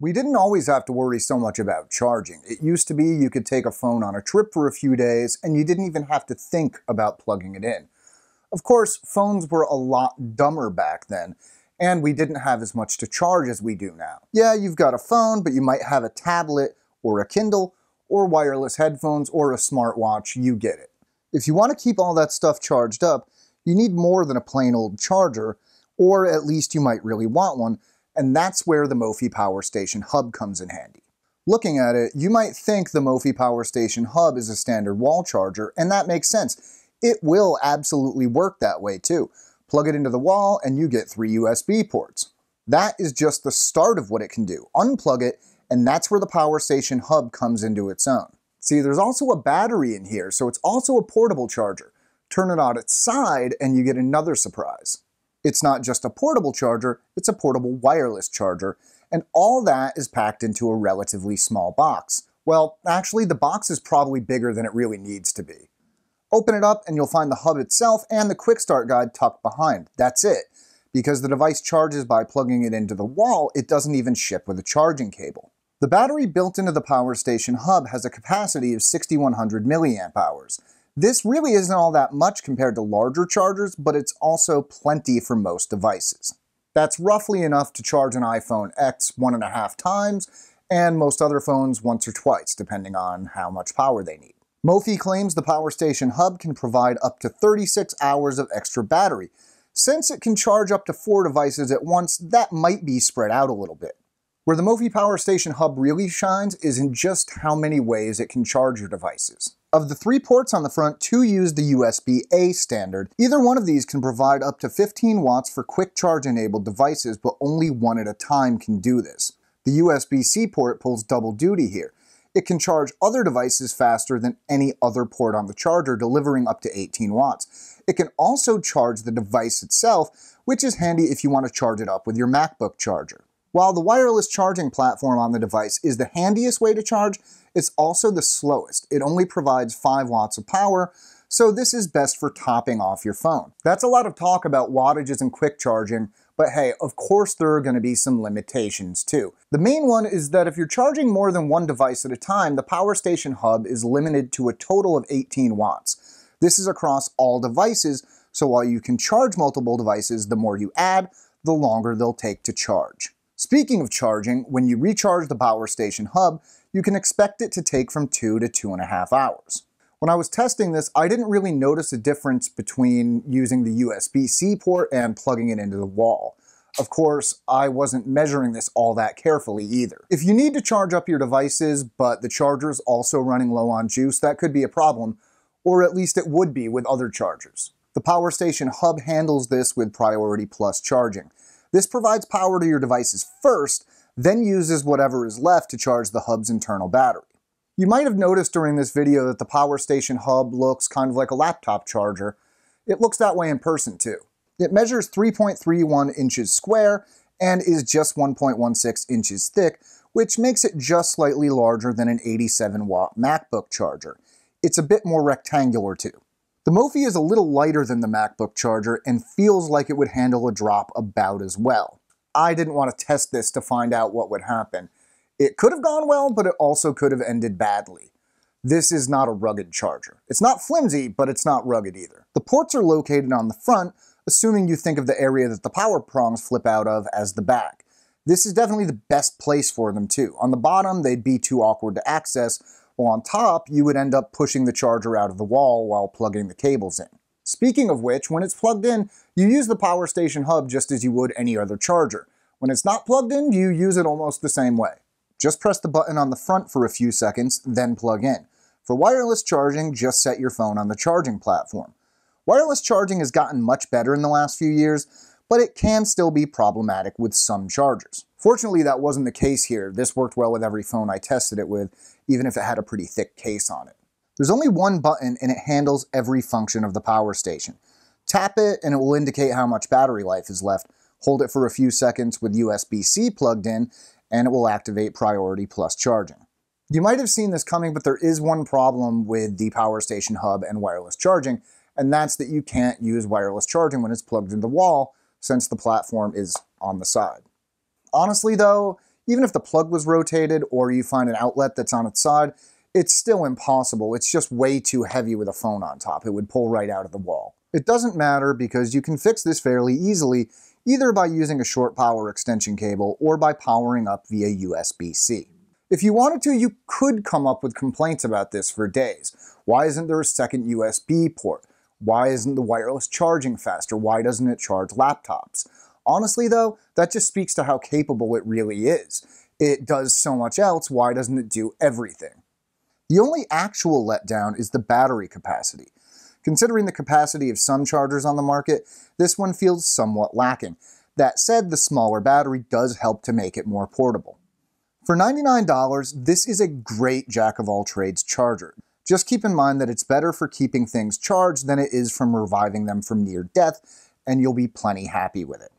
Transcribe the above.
we didn't always have to worry so much about charging. It used to be you could take a phone on a trip for a few days and you didn't even have to think about plugging it in. Of course, phones were a lot dumber back then, and we didn't have as much to charge as we do now. Yeah, you've got a phone, but you might have a tablet or a Kindle or wireless headphones or a smartwatch, you get it. If you want to keep all that stuff charged up, you need more than a plain old charger, or at least you might really want one, and that's where the Mophie Power Station hub comes in handy. Looking at it, you might think the Mophie Power Station hub is a standard wall charger, and that makes sense. It will absolutely work that way too. Plug it into the wall and you get three USB ports. That is just the start of what it can do. Unplug it, and that's where the Power Station hub comes into its own. See, there's also a battery in here, so it's also a portable charger. Turn it on its side and you get another surprise. It's not just a portable charger, it's a portable wireless charger, and all that is packed into a relatively small box. Well, actually, the box is probably bigger than it really needs to be. Open it up and you'll find the hub itself and the quick start guide tucked behind. That's it. Because the device charges by plugging it into the wall, it doesn't even ship with a charging cable. The battery built into the power station hub has a capacity of 6100 milliamp hours, this really isn't all that much compared to larger chargers, but it's also plenty for most devices. That's roughly enough to charge an iPhone X one and a half times, and most other phones once or twice, depending on how much power they need. Mophie claims the Power Station Hub can provide up to 36 hours of extra battery. Since it can charge up to four devices at once, that might be spread out a little bit. Where the Mophie Power Station Hub really shines is in just how many ways it can charge your devices. Of the three ports on the front, two use the USB-A standard. Either one of these can provide up to 15 watts for quick charge enabled devices, but only one at a time can do this. The USB-C port pulls double duty here. It can charge other devices faster than any other port on the charger, delivering up to 18 watts. It can also charge the device itself, which is handy if you want to charge it up with your MacBook charger. While the wireless charging platform on the device is the handiest way to charge, it's also the slowest. It only provides 5 watts of power, so this is best for topping off your phone. That's a lot of talk about wattages and quick charging, but hey, of course there are going to be some limitations too. The main one is that if you're charging more than one device at a time, the power station hub is limited to a total of 18 watts. This is across all devices, so while you can charge multiple devices, the more you add, the longer they'll take to charge. Speaking of charging, when you recharge the power station hub, you can expect it to take from two to two and a half hours. When I was testing this, I didn't really notice a difference between using the USB-C port and plugging it into the wall. Of course, I wasn't measuring this all that carefully either. If you need to charge up your devices, but the charger's also running low on juice, that could be a problem, or at least it would be with other chargers. The power station hub handles this with Priority Plus charging. This provides power to your devices first, then uses whatever is left to charge the hub's internal battery. You might have noticed during this video that the power station hub looks kind of like a laptop charger. It looks that way in person too. It measures 3.31 inches square and is just 1.16 inches thick, which makes it just slightly larger than an 87 watt MacBook charger. It's a bit more rectangular too. The Mophie is a little lighter than the MacBook charger and feels like it would handle a drop about as well. I didn't want to test this to find out what would happen. It could have gone well, but it also could have ended badly. This is not a rugged charger. It's not flimsy, but it's not rugged either. The ports are located on the front, assuming you think of the area that the power prongs flip out of as the back. This is definitely the best place for them too. On the bottom, they'd be too awkward to access, on top, you would end up pushing the charger out of the wall while plugging the cables in. Speaking of which, when it's plugged in, you use the power station hub just as you would any other charger. When it's not plugged in, you use it almost the same way. Just press the button on the front for a few seconds, then plug in. For wireless charging, just set your phone on the charging platform. Wireless charging has gotten much better in the last few years, but it can still be problematic with some chargers. Fortunately, that wasn't the case here. This worked well with every phone I tested it with, even if it had a pretty thick case on it. There's only one button and it handles every function of the power station. Tap it and it will indicate how much battery life is left. Hold it for a few seconds with USB-C plugged in and it will activate priority plus charging. You might have seen this coming, but there is one problem with the power station hub and wireless charging, and that's that you can't use wireless charging when it's plugged in the wall since the platform is on the side. Honestly though, even if the plug was rotated or you find an outlet that's on its side, it's still impossible. It's just way too heavy with a phone on top. It would pull right out of the wall. It doesn't matter because you can fix this fairly easily either by using a short power extension cable or by powering up via USB-C. If you wanted to, you could come up with complaints about this for days. Why isn't there a second USB port? Why isn't the wireless charging faster? Why doesn't it charge laptops? Honestly, though, that just speaks to how capable it really is. It does so much else, why doesn't it do everything? The only actual letdown is the battery capacity. Considering the capacity of some chargers on the market, this one feels somewhat lacking. That said, the smaller battery does help to make it more portable. For $99, this is a great jack of all trades charger. Just keep in mind that it's better for keeping things charged than it is from reviving them from near death, and you'll be plenty happy with it.